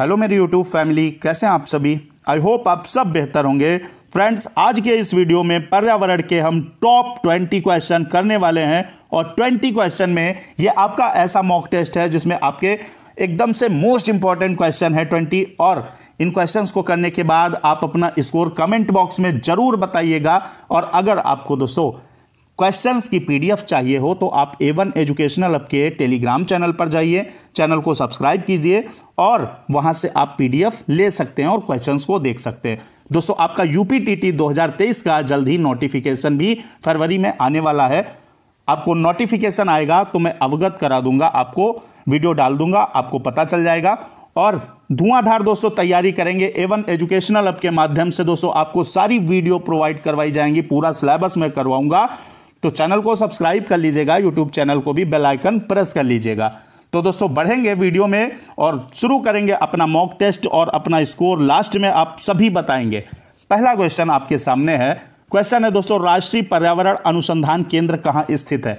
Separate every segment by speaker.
Speaker 1: hello मेरी YouTube family कैसे हैं आप सभी आई होप आप सब बेहतर होंगे फ्रेंड्स आज के इस वीडियो में पर्यावरण के हम टॉप ट्वेंटी क्वेश्चन करने वाले हैं और ट्वेंटी क्वेश्चन में ये आपका ऐसा मॉक टेस्ट है जिसमें आपके एकदम से मोस्ट इंपॉर्टेंट क्वेश्चन है ट्वेंटी और इन क्वेश्चंस को करने के बाद आप अपना स्कोर कमेंट बॉक्स में ज़रूर बताइएगा और अगर आपको दोस्तों क्वेश्चंस की पीडीएफ चाहिए हो तो आप ए वन एजुकेशनल अप के टेलीग्राम चैनल पर जाइए चैनल को सब्सक्राइब कीजिए और वहां से आप पीडीएफ ले सकते हैं और क्वेश्चंस को देख सकते हैं दोस्तों आपका यूपीटीटी 2023 का जल्द ही नोटिफिकेशन भी फरवरी में आने वाला है आपको नोटिफिकेशन आएगा तो मैं अवगत करा दूंगा आपको वीडियो डाल दूंगा आपको पता चल जाएगा और धुआंधार दोस्तों तैयारी करेंगे एवन एजुकेशनल अप के माध्यम से दोस्तों आपको सारी वीडियो प्रोवाइड करवाई जाएंगी पूरा सिलेबस मैं करवाऊंगा तो चैनल को सब्सक्राइब कर लीजिएगा यूट्यूब चैनल को भी बेल आइकन प्रेस कर लीजिएगा तो दोस्तों बढ़ेंगे वीडियो में और शुरू करेंगे अपना मॉक टेस्ट और अपना स्कोर लास्ट में आप सभी बताएंगे पहला क्वेश्चन आपके सामने है क्वेश्चन है दोस्तों राष्ट्रीय पर्यावरण अनुसंधान केंद्र कहाँ स्थित है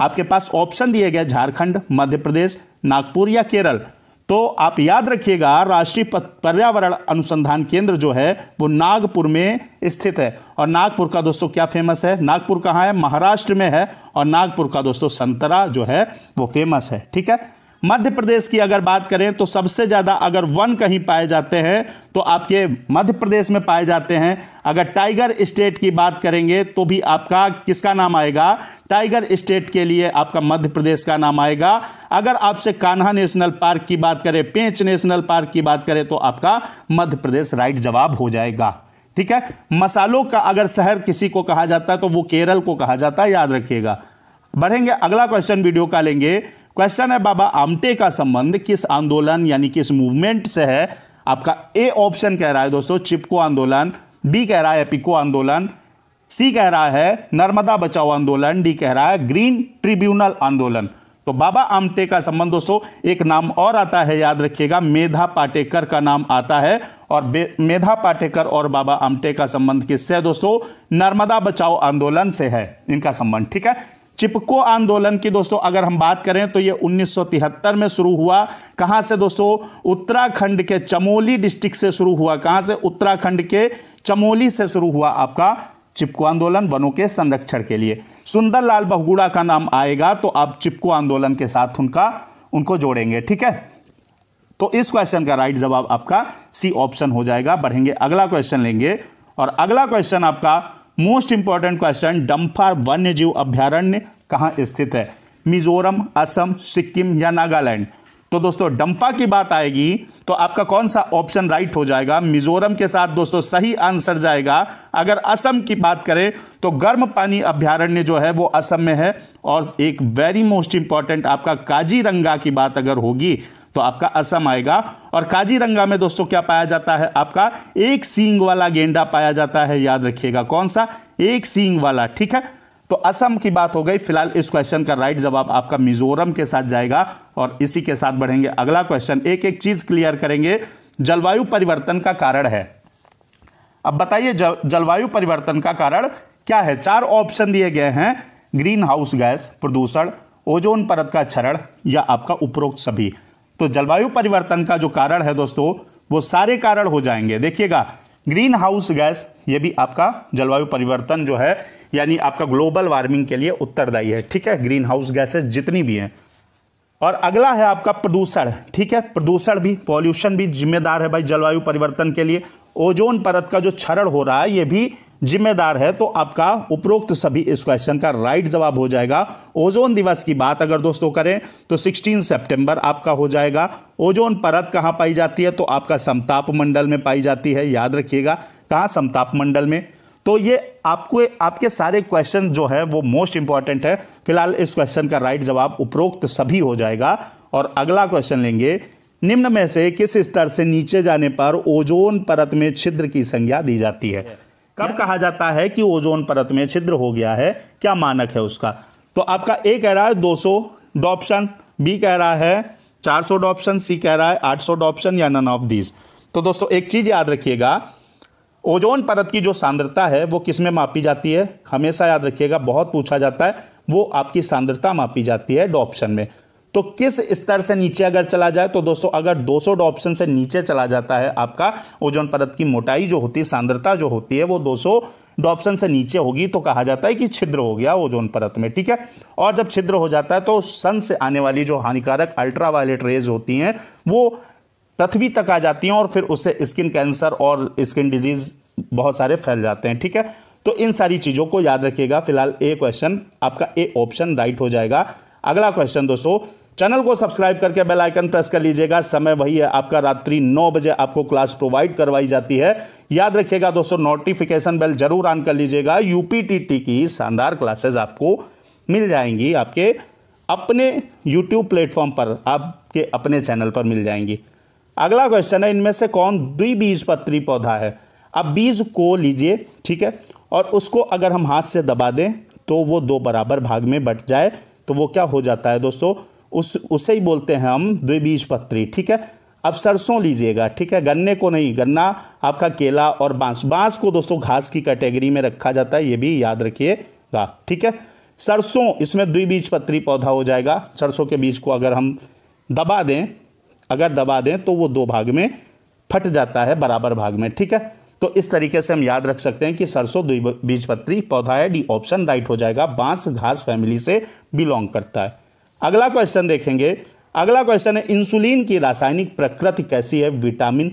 Speaker 1: आपके पास ऑप्शन दिए गए झारखंड मध्य प्रदेश नागपुर या केरल तो आप याद रखिएगा राष्ट्रीय पर्यावरण अनुसंधान केंद्र जो है वो नागपुर में स्थित है और नागपुर का दोस्तों क्या फेमस है नागपुर कहाँ है महाराष्ट्र में है और नागपुर का दोस्तों संतरा जो है वो फेमस है ठीक है मध्य प्रदेश की अगर बात करें तो सबसे ज़्यादा अगर वन कहीं पाए जाते हैं तो आपके मध्य प्रदेश में पाए जाते हैं अगर टाइगर स्टेट की बात करेंगे तो भी आपका किसका नाम आएगा टाइगर स्टेट के लिए आपका मध्य प्रदेश का नाम आएगा अगर आपसे कान्हा नेशनल पार्क की बात करें पेंच नेशनल पार्क की बात करें तो आपका मध्य प्रदेश राइट जवाब हो जाएगा ठीक है मसालों का अगर शहर किसी को कहा जाता है तो वो केरल को कहा जाता है याद रखिएगा बढ़ेंगे अगला क्वेश्चन वीडियो का लेंगे क्वेश्चन है बाबा आमटे का संबंध किस आंदोलन यानी किस मूवमेंट से है आपका ए ऑप्शन कह रहा है दोस्तों चिपको आंदोलन बी कह रहा है एपिको आंदोलन सी कह रहा है नर्मदा बचाओ आंदोलन डी कह रहा है ग्रीन ट्रिब्यूनल आंदोलन तो बाबा आमटे का संबंध दोस्तों एक नाम और आता है याद रखिएगा मेधा पाटेकर का नाम आता है और मेधा पाटेकर और बाबा आमटे का संबंध किससे है दोस्तों नर्मदा बचाओ आंदोलन से है इनका संबंध ठीक है चिपको आंदोलन की दोस्तों अगर हम बात करें तो ये 1973 में शुरू हुआ कहां से दोस्तों उत्तराखंड के चमोली डिस्ट्रिक्ट से शुरू हुआ कहां से उत्तराखंड के चमोली से शुरू हुआ आपका चिपको आंदोलन वनों के संरक्षण के लिए सुंदरलाल बहुगुड़ा का नाम आएगा तो आप चिपको आंदोलन के साथ उनका उनको जोड़ेंगे ठीक है तो इस क्वेश्चन का राइट जवाब आपका सी ऑप्शन हो जाएगा बढ़ेंगे अगला क्वेश्चन लेंगे और अगला क्वेश्चन आपका मोस्ट इंपॉर्टेंट क्वेश्चन डम्फार वन्य जीव अभ्यारण्य कहाँ स्थित है मिजोरम असम सिक्किम या नागालैंड तो दोस्तों डंपा की बात आएगी तो आपका कौन सा ऑप्शन राइट हो जाएगा मिजोरम के साथ दोस्तों सही आंसर जाएगा अगर असम की बात करें तो गर्म पानी अभ्यारण्य जो है वो असम में है और एक वेरी मोस्ट इंपॉर्टेंट आपका काजीरंगा की बात अगर होगी तो आपका असम आएगा और काजीरंगा में दोस्तों क्या पाया जाता है आपका एक सींग वाला गेंडा पाया जाता है याद रखिएगा कौन सा एक सींग वाला ठीक है तो असम की बात हो गई फिलहाल इस क्वेश्चन का राइट जवाब आपका मिजोरम के साथ जाएगा और इसी के साथ बढ़ेंगे अगला क्वेश्चन एक एक चीज क्लियर करेंगे जलवायु परिवर्तन का कारण है अब बताइए जलवायु परिवर्तन का कारण क्या है चार ऑप्शन दिए गए हैं ग्रीन हाउस गैस प्रदूषण ओजोन परत का क्षरण या आपका उपरोक्त सभी तो जलवायु परिवर्तन का जो कारण है दोस्तों वो सारे कारण हो जाएंगे देखिएगा ग्रीन हाउस गैस ये भी आपका जलवायु परिवर्तन जो है यानी आपका ग्लोबल वार्मिंग के लिए उत्तरदायी है ठीक है ग्रीन हाउस गैसेस जितनी भी हैं और अगला है आपका प्रदूषण ठीक है प्रदूषण भी पॉल्यूशन भी जिम्मेदार है भाई जलवायु परिवर्तन के लिए ओजोन परत का जो क्षरण हो रहा है ये भी जिम्मेदार है तो आपका उपरोक्त सभी इस क्वेश्चन का राइट जवाब हो जाएगा ओजोन दिवस की बात अगर दोस्तों करें तो 16 सितंबर आपका हो जाएगा ओजोन परत कहाँ पाई जाती है तो आपका समताप मंडल में पाई जाती है याद रखिएगा कहाँ समताप मंडल में तो ये आपको आपके सारे क्वेश्चन जो है वो मोस्ट इंपॉर्टेंट है फिलहाल इस क्वेश्चन का राइट जवाब उपरोक्त सभी हो जाएगा और अगला क्वेश्चन लेंगे निम्न में से किस स्तर से नीचे जाने पर ओजोन परत में छिद्र की संज्ञा दी जाती है कब कहा जाता है कि ओजोन परत में छिद्र हो गया है क्या मानक है उसका तो आपका ए कह रहा है 200 डॉप्शन बी कह रहा है 400 डॉप्शन सी कह रहा है 800 डॉप्शन या नन ऑफ दीज तो दोस्तों एक चीज याद रखिएगा ओजोन परत की जो सांद्रता है वो किस में मापी जाती है हमेशा याद रखिएगा बहुत पूछा जाता है वो आपकी सांद्रता मापी जाती है डॉप्शन में तो किस स्तर से नीचे अगर चला जाए तो दोस्तों अगर 200 डॉप्शन से नीचे चला जाता है आपका ओजोन परत की मोटाई जो होती है सांद्रता जो होती है वो 200 डॉप्शन से नीचे होगी तो कहा जाता है कि छिद्र हो गया ओजोन परत में ठीक है और जब छिद्र हो जाता है तो सन से आने वाली जो हानिकारक अल्ट्रावायलेट रेज होती हैं वो पृथ्वी तक आ जाती हैं और फिर उससे स्किन कैंसर और स्किन डिजीज बहुत सारे फैल जाते हैं ठीक है तो इन सारी चीज़ों को याद रखिएगा फिलहाल ए क्वेश्चन आपका ए ऑप्शन राइट हो जाएगा अगला क्वेश्चन दोस्तों चैनल को सब्सक्राइब करके बेल आइकन प्रेस कर लीजिएगा समय वही है आपका रात्रि नौ बजे आपको क्लास प्रोवाइड करवाई जाती है याद रखिएगा दोस्तों नोटिफिकेशन बेल जरूर ऑन कर लीजिएगा यूपीटीटी की शानदार क्लासेस आपको मिल जाएंगी आपके अपने यूट्यूब प्लेटफॉर्म पर आपके अपने चैनल पर मिल जाएंगी अगला क्वेश्चन है इनमें से कौन द्विबीजपत्री पौधा है अब बीज को लीजिए ठीक है और उसको अगर हम हाथ से दबा दें तो वो दो बराबर भाग में बट जाए तो वो क्या हो जाता है दोस्तों उस उसे ही बोलते हैं हम द्विबीजपत्री ठीक है अब सरसों लीजिएगा ठीक है गन्ने को नहीं गन्ना आपका केला और बांस बांस को दोस्तों घास की कैटेगरी में रखा जाता है ये भी याद रखिएगा ठीक है सरसों इसमें द्विबीजपत्री पौधा हो जाएगा सरसों के बीज को अगर हम दबा दें अगर दबा दें तो वो दो भाग में फट जाता है बराबर भाग में ठीक है तो इस तरीके से हम याद रख सकते हैं कि सरसों बीजपत्री पौधा है डी ऑप्शन राइट हो जाएगा बांस घास फैमिली से बिलोंग करता है अगला क्वेश्चन देखेंगे अगला क्वेश्चन है इंसुलिन की रासायनिक प्रकृति कैसी है विटामिन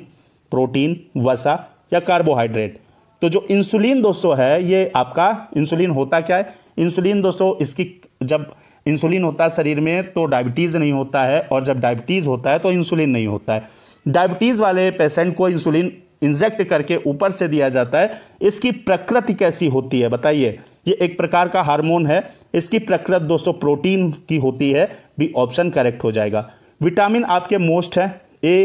Speaker 1: प्रोटीन वसा या कार्बोहाइड्रेट तो जो इंसुलिन दोस्तों है ये आपका इंसुलिन होता क्या है इंसुलिन दोस्तों इसकी जब इंसुलिन होता है शरीर में तो डायबिटीज़ नहीं होता है और जब डायबिटीज़ होता है तो इंसुलिन नहीं होता है डायबिटीज़ वाले पेशेंट को इंसुलिन इंजेक्ट करके ऊपर से दिया जाता है इसकी प्रकृति कैसी होती है बताइए ये एक प्रकार का हार्मोन है इसकी प्रकृति दोस्तों प्रोटीन की होती है भी ऑप्शन करेक्ट हो जाएगा विटामिन आपके मोस्ट है ए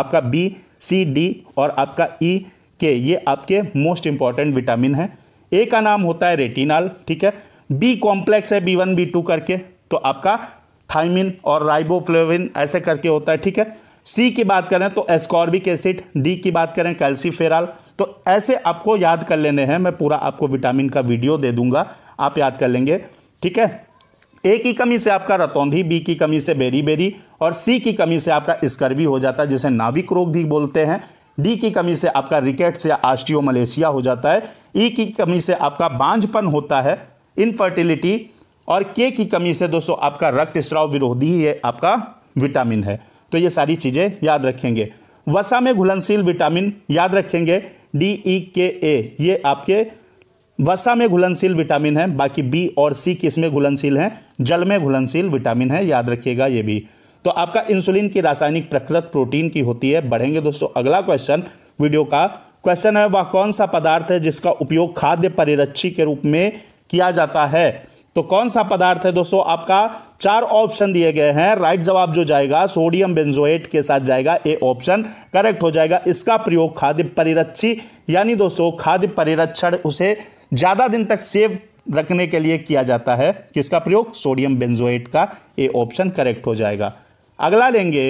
Speaker 1: आपका बी सी डी और आपका ई e, के ये आपके मोस्ट इंपॉर्टेंट विटामिन है ए का नाम होता है रेटिनॉल ठीक है बी कॉम्प्लेक्स है बी वन बी टू करके तो आपका थाइमिन और राइबोफ्लेविन ऐसे करके होता है ठीक है सी की बात करें तो एस्कॉर्बिक एसिड डी की बात करें कैल्सीफेराल तो ऐसे आपको याद कर लेने हैं मैं पूरा आपको विटामिन का वीडियो दे दूंगा आप याद कर लेंगे ठीक है ए की कमी से आपका रतौंधी बी की कमी से बेरी बेरी और सी की कमी से आपका स्कर्वी हो जाता है जिसे नाविक रोग भी बोलते हैं डी की कमी से आपका रिकेट्स या आस्टियो मलेशिया हो जाता है ई e की कमी से आपका बांझपन होता है इनफर्टिलिटी और के की कमी से दोस्तों आपका रक्त स्राव विरोधी ये आपका विटामिन है तो ये सारी चीज़ें याद रखेंगे वसा में घुलनशील विटामिन याद रखेंगे डी ई के ए ये आपके वसा में घुलनशील विटामिन है बाकी बी और सी किस में घुलनशील हैं जल में घुलनशील विटामिन है याद रखिएगा ये भी तो आपका इंसुलिन की रासायनिक प्रकृत प्रोटीन की होती है बढ़ेंगे दोस्तों अगला क्वेश्चन वीडियो का क्वेश्चन है वह कौन सा पदार्थ है जिसका उपयोग खाद्य परिरक्षी के रूप में किया जाता है तो कौन सा पदार्थ है दोस्तों आपका चार ऑप्शन दिए गए हैं राइट जवाब जो जाएगा सोडियम बेंजोएट के साथ जाएगा ए ऑप्शन करेक्ट हो जाएगा इसका प्रयोग खाद्य परिरक्षी यानी दोस्तों खाद्य परिरक्षण उसे ज़्यादा दिन तक सेव रखने के लिए किया जाता है किसका प्रयोग सोडियम बेंजोएट का ए ऑप्शन करेक्ट हो जाएगा अगला लेंगे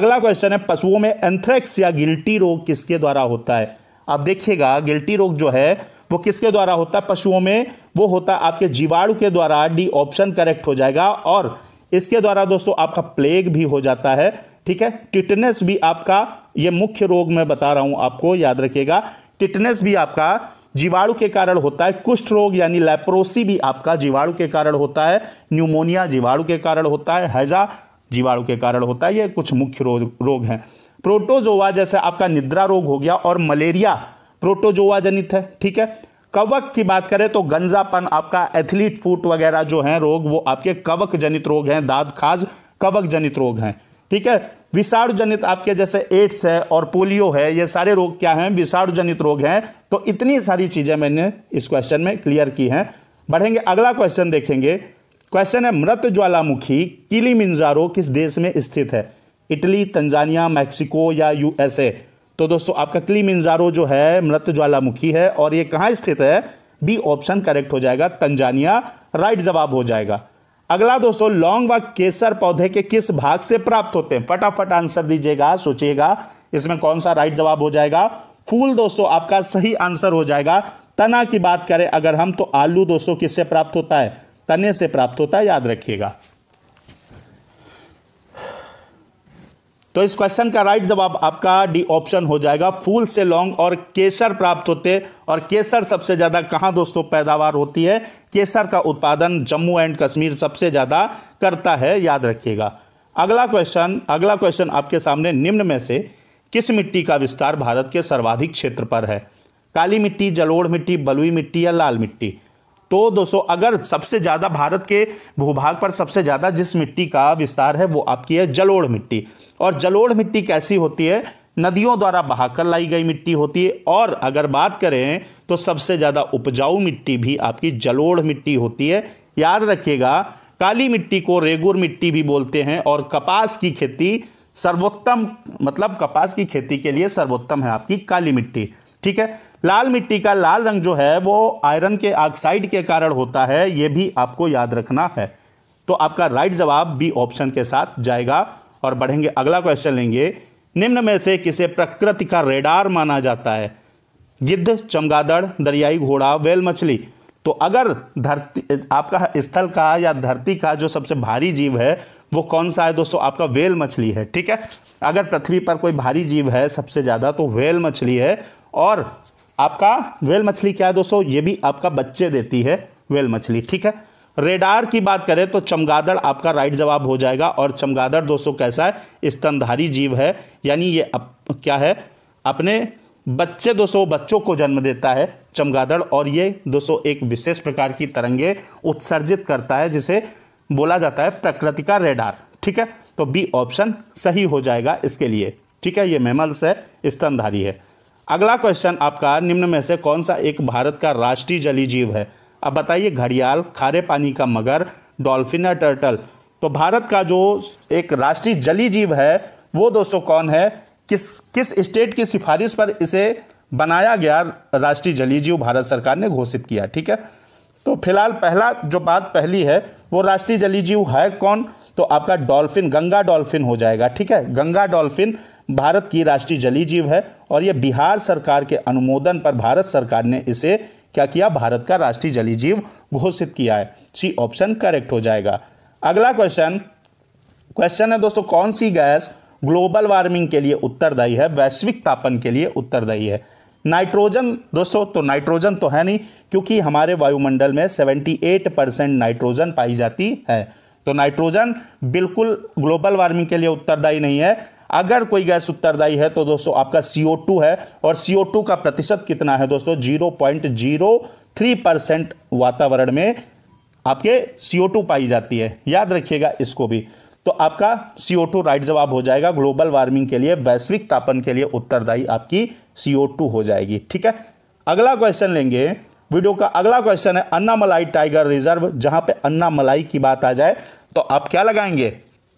Speaker 1: अगला क्वेश्चन है पशुओं में एंथ्रेक्स या गिल्टी रोग किसके द्वारा होता है आप देखिएगा गिल्टी रोग जो है वो किसके द्वारा होता है पशुओं में वो होता है आपके जीवाणु के द्वारा डी ऑप्शन करेक्ट हो जाएगा और इसके द्वारा दोस्तों आपका प्लेग भी हो जाता है ठीक है टिटनेस भी आपका ये मुख्य रोग मैं बता रहा हूं आपको याद रखिएगा टिटनेस भी आपका जीवाणु के कारण होता है कुष्ठ रोग यानी लेप्रोसी भी आपका जीवाणु के कारण होता है न्यूमोनिया जीवाणु के कारण होता है हैजा जीवाणु के कारण होता है ये कुछ मुख्य रोग रोग हैं प्रोटोजोवा जैसे आपका निद्रा रोग हो गया और मलेरिया प्रोटोजोआ जनित है ठीक है कवक की बात करें तो गंजापन आपका एथलीट फूट वगैरह जो है रोग वो आपके कवक जनित रोग हैं दाद खाज कवक जनित रोग हैं ठीक है विषाणु जनित आपके जैसे एड्स है और पोलियो है ये सारे रोग क्या हैं विषाणु जनित रोग हैं तो इतनी सारी चीज़ें मैंने इस क्वेश्चन में क्लियर की हैं बढ़ेंगे अगला क्वेश्चन देखेंगे क्वेश्चन है मृत ज्वालामुखी किली मिंजारो किस देश में स्थित है इटली तंजानिया मैक्सिको या यूएसए तो दोस्तों आपका मिंजारो जो है मृत ज्वालामुखी है और ये कहाँ स्थित है बी ऑप्शन करेक्ट हो जाएगा तंजानिया राइट जवाब हो जाएगा अगला दोस्तों लौंग व केसर पौधे के किस भाग से प्राप्त होते हैं फटाफट आंसर दीजिएगा सोचिएगा इसमें कौन सा राइट जवाब हो जाएगा फूल दोस्तों आपका सही आंसर हो जाएगा तना की बात करें अगर हम तो आलू दोस्तों किससे प्राप्त होता है तने से प्राप्त होता है याद रखिएगा तो इस क्वेश्चन का राइट जवाब आपका डी ऑप्शन हो जाएगा फूल से लौंग और केसर प्राप्त होते और केसर सबसे ज़्यादा कहां दोस्तों पैदावार होती है केसर का उत्पादन जम्मू एंड कश्मीर सबसे ज़्यादा करता है याद रखिएगा अगला क्वेश्चन अगला क्वेश्चन आपके सामने निम्न में से किस मिट्टी का विस्तार भारत के सर्वाधिक क्षेत्र पर है काली मिट्टी जलोड़ मिट्टी बलुई मिट्टी या लाल मिट्टी तो दोस्तों अगर सबसे ज़्यादा भारत के भूभाग पर सबसे ज़्यादा जिस मिट्टी का विस्तार है वो आपकी है जलोड़ मिट्टी और जलोढ़ मिट्टी कैसी होती है नदियों द्वारा बहाकर लाई गई मिट्टी होती है और अगर बात करें तो सबसे ज़्यादा उपजाऊ मिट्टी भी आपकी जलोढ़ मिट्टी होती है याद रखिएगा काली मिट्टी को रेगुर मिट्टी भी बोलते हैं और कपास की खेती सर्वोत्तम मतलब कपास की खेती के लिए सर्वोत्तम है आपकी काली मिट्टी ठीक है लाल मिट्टी का लाल रंग जो है वो आयरन के ऑक्साइड के कारण होता है ये भी आपको याद रखना है तो आपका राइट जवाब बी ऑप्शन के साथ जाएगा और बढ़ेंगे अगला क्वेश्चन लेंगे निम्न में से किसे प्रकृति का रेडार माना जाता है गिद्ध चमगादड़ दरियाई घोड़ा वेल मछली तो अगर धरती आपका स्थल का या धरती का जो सबसे भारी जीव है वो कौन सा है दोस्तों आपका वेल मछली है ठीक है अगर पृथ्वी पर कोई भारी जीव है सबसे ज़्यादा तो वेल मछली है और आपका वेल मछली क्या है दोस्तों ये भी आपका बच्चे देती है वेल मछली ठीक है रेडार की बात करें तो चमगादड़ आपका राइट जवाब हो जाएगा और चमगादड़ दोस्तों कैसा है स्तनधारी जीव है यानी ये अप, क्या है अपने बच्चे दोस्तों बच्चों को जन्म देता है चमगादड़ और ये दोस्तों एक विशेष प्रकार की तरंगे उत्सर्जित करता है जिसे बोला जाता है प्रकृति का रेडार ठीक है तो बी ऑप्शन सही हो जाएगा इसके लिए ठीक है ये मेमल्स है स्तनधारी है अगला क्वेश्चन आपका निम्न में से कौन सा एक भारत का राष्ट्रीय जलीय जीव है अब बताइए घड़ियाल खारे पानी का मगर डॉल्फिन या टर्टल तो भारत का जो एक राष्ट्रीय जली जीव है वो दोस्तों कौन है किस किस स्टेट की सिफारिश पर इसे बनाया गया राष्ट्रीय जली जीव भारत सरकार ने घोषित किया ठीक है तो फिलहाल पहला जो बात पहली है वो राष्ट्रीय जली जीव है कौन तो आपका डॉल्फिन गंगा डॉल्फिन हो जाएगा ठीक है गंगा डॉल्फिन भारत की राष्ट्रीय जली जीव है और यह बिहार सरकार के अनुमोदन पर भारत सरकार ने इसे क्या किया भारत का राष्ट्रीय जली जीव घोषित किया है सी ऑप्शन करेक्ट हो जाएगा अगला क्वेश्चन क्वेश्चन है दोस्तों कौन सी गैस ग्लोबल वार्मिंग के लिए उत्तरदायी है वैश्विक तापन के लिए उत्तरदायी है नाइट्रोजन दोस्तों तो नाइट्रोजन तो है नहीं क्योंकि हमारे वायुमंडल में 78 परसेंट नाइट्रोजन पाई जाती है तो नाइट्रोजन बिल्कुल ग्लोबल वार्मिंग के लिए उत्तरदायी नहीं है अगर कोई गैस उत्तरदायी है तो दोस्तों आपका CO2 है और CO2 का प्रतिशत कितना है दोस्तों 0.03 परसेंट वातावरण में आपके CO2 पाई जाती है याद रखिएगा इसको भी तो आपका CO2 राइट जवाब हो जाएगा ग्लोबल वार्मिंग के लिए वैश्विक तापन के लिए उत्तरदायी आपकी CO2 हो जाएगी ठीक है अगला क्वेश्चन लेंगे वीडियो का अगला क्वेश्चन है अन्नामलाई टाइगर रिजर्व जहां पे अन्नामलाई की बात आ जाए तो आप क्या लगाएंगे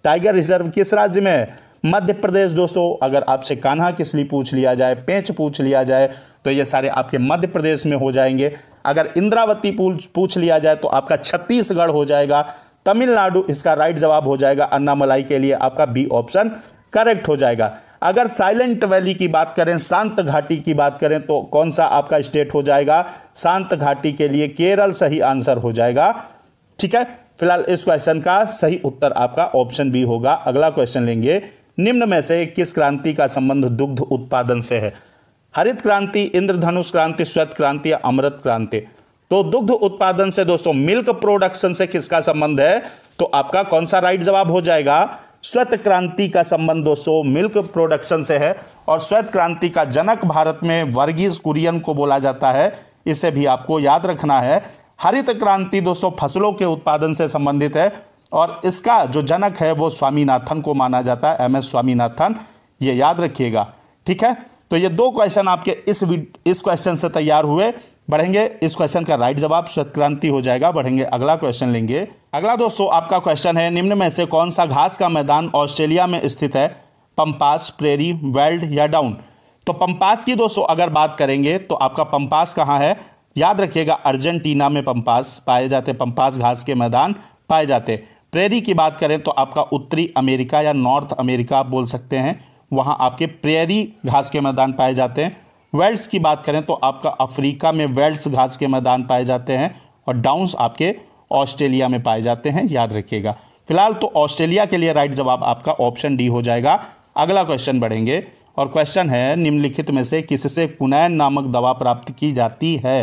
Speaker 1: टाइगर रिजर्व किस राज्य में है मध्य प्रदेश दोस्तों अगर आपसे कान्हा किसली पूछ लिया जाए पेंच पूछ लिया जाए तो ये सारे आपके मध्य प्रदेश में हो जाएंगे अगर इंद्रावती पूछ पूछ लिया जाए तो आपका छत्तीसगढ़ हो जाएगा तमिलनाडु इसका राइट जवाब हो जाएगा अन्नामलाई के लिए आपका बी ऑप्शन करेक्ट हो जाएगा अगर साइलेंट वैली की बात करें शांत घाटी की बात करें तो कौन सा आपका स्टेट हो जाएगा शांत घाटी के लिए केरल सही आंसर हो जाएगा ठीक है फिलहाल इस क्वेश्चन का सही उत्तर आपका ऑप्शन बी होगा अगला क्वेश्चन लेंगे निम्न में से किस क्रांति का संबंध दुग्ध उत्पादन से है हरित क्रांति इंद्रधनुष क्रांति श्वेत क्रांति या अमृत क्रांति तो दुग्ध उत्पादन से दोस्तों मिल्क प्रोडक्शन से किसका संबंध है तो आपका कौन सा राइट जवाब हो जाएगा श्वेत क्रांति का संबंध दोस्तों मिल्क प्रोडक्शन से है और श्वेत क्रांति का जनक भारत में वर्गीज कुरियन को बोला जाता है इसे भी आपको याद रखना है हरित क्रांति दोस्तों फसलों के उत्पादन से संबंधित है और इसका जो जनक है वो स्वामीनाथन को माना जाता है एम एस स्वामीनाथन ये याद रखिएगा ठीक है तो ये दो क्वेश्चन आपके इस इस क्वेश्चन से तैयार हुए बढ़ेंगे इस क्वेश्चन का राइट जवाब श्वेत क्रांति हो जाएगा बढ़ेंगे अगला क्वेश्चन लेंगे अगला दोस्तों आपका क्वेश्चन है निम्न में से कौन सा घास का मैदान ऑस्ट्रेलिया में स्थित है पंपास प्रेरी वेल्ड या डाउन तो पंपास की दोस्तों अगर बात करेंगे तो आपका पंपास कहाँ है याद रखिएगा अर्जेंटीना में पंपास पाए जाते पंपास घास के मैदान पाए जाते प्रेरी की बात करें तो आपका उत्तरी अमेरिका या नॉर्थ अमेरिका आप बोल सकते हैं वहाँ आपके प्रेरी घास के मैदान पाए जाते हैं वेल्ड्स की बात करें तो आपका अफ्रीका में वेल्ड्स घास के मैदान पाए जाते हैं और डाउन्स आपके ऑस्ट्रेलिया में पाए जाते हैं याद रखिएगा फिलहाल तो ऑस्ट्रेलिया के लिए राइट जवाब आपका ऑप्शन डी हो जाएगा अगला क्वेश्चन बढ़ेंगे और क्वेश्चन है निम्नलिखित में से किससे कुनैन नामक दवा प्राप्त की जाती है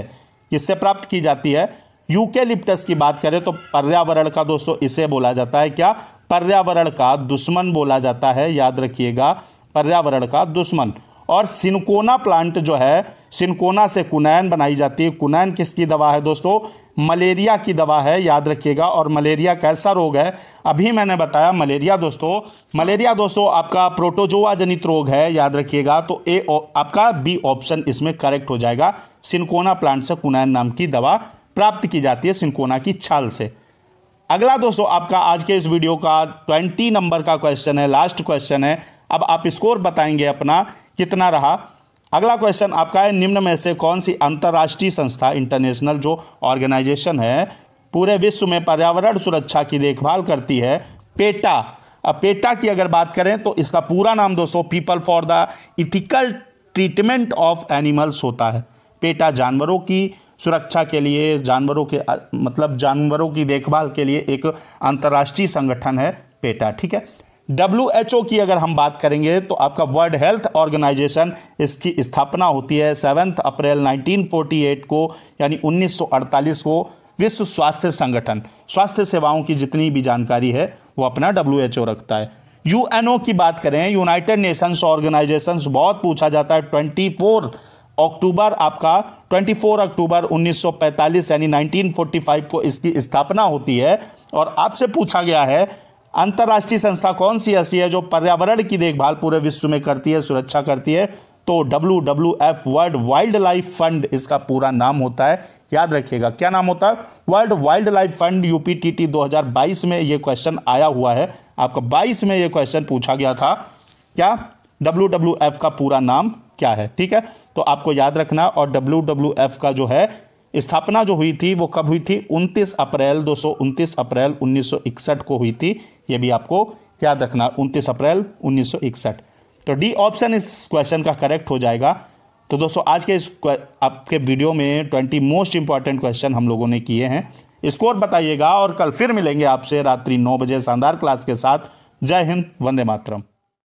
Speaker 1: किससे प्राप्त की जाती है यूकेलिप्टस की बात करें तो पर्यावरण का दोस्तों इसे बोला जाता है क्या पर्यावरण का दुश्मन बोला जाता है याद रखिएगा पर्यावरण का दुश्मन और सिनकोना प्लांट जो है सिनकोना से कुनैन बनाई जाती है कुनैन किसकी दवा है दोस्तों मलेरिया की दवा है याद रखिएगा और मलेरिया कैसा रोग है अभी मैंने बताया मलेरिया दोस्तों मलेरिया दोस्तों आपका प्रोटोजोआ जनित रोग है याद रखिएगा तो ए आपका बी ऑप्शन इसमें करेक्ट हो जाएगा सिनकोना प्लांट से कुनैन नाम की दवा प्राप्त की जाती है सिंकोना की छाल से अगला दोस्तों आपका आज के इस वीडियो का ट्वेंटी नंबर का क्वेश्चन है लास्ट क्वेश्चन है अब आप स्कोर बताएंगे अपना कितना रहा अगला क्वेश्चन आपका है निम्न में से कौन सी अंतर्राष्ट्रीय संस्था इंटरनेशनल जो ऑर्गेनाइजेशन है पूरे विश्व में पर्यावरण सुरक्षा की देखभाल करती है पेटा अब पेटा की अगर बात करें तो इसका पूरा नाम दोस्तों People for the Ethical Treatment of Animals होता है पेटा जानवरों की सुरक्षा के लिए जानवरों के मतलब जानवरों की देखभाल के लिए एक अंतर्राष्ट्रीय संगठन है पेटा ठीक है डब्ल्यू की अगर हम बात करेंगे तो आपका वर्ल्ड हेल्थ ऑर्गेनाइजेशन इसकी स्थापना होती है सेवन्थ अप्रैल 1948 को यानी 1948 को विश्व स्वास्थ्य संगठन स्वास्थ्य सेवाओं की जितनी भी जानकारी है वो अपना डब्ल्यू रखता है ओ की बात करें यूनाइटेड नेशंस ऑर्गेनाइजेशंस बहुत पूछा जाता है फोर अक्टूबर आपका 24 अक्टूबर 1945 यानी 1945 को इसकी स्थापना होती है और आपसे पूछा गया है अंतर्राष्ट्रीय संस्था कौन सी ऐसी है जो पर्यावरण की देखभाल पूरे विश्व में करती है सुरक्षा करती है तो W W F World wildlife Fund इसका पूरा नाम होता है याद रखिएगा क्या नाम होता है World wildlife Fund UPTT 2022 में यह क्वेश्चन आया हुआ है आपका 22 में यह क्वेश्चन पूछा गया था क्या डब्ल्यू डब्ल्यू एफ का पूरा नाम क्या है ठीक है तो आपको याद रखना और डब्ल्यू का जो है स्थापना जो हुई थी वो कब हुई थी 29 अप्रैल दो अप्रैल 1961 को हुई थी ये भी आपको याद रखना 29 अप्रैल 1961 तो डी ऑप्शन इस क्वेश्चन का करेक्ट हो जाएगा तो दोस्तों आज के इस आपके वीडियो में 20 मोस्ट इंपॉर्टेंट क्वेश्चन हम लोगों ने किए हैं स्कोर बताइएगा और कल फिर मिलेंगे आपसे रात्रि नौ बजे शानदार क्लास के साथ जय हिंद वंदे मातरम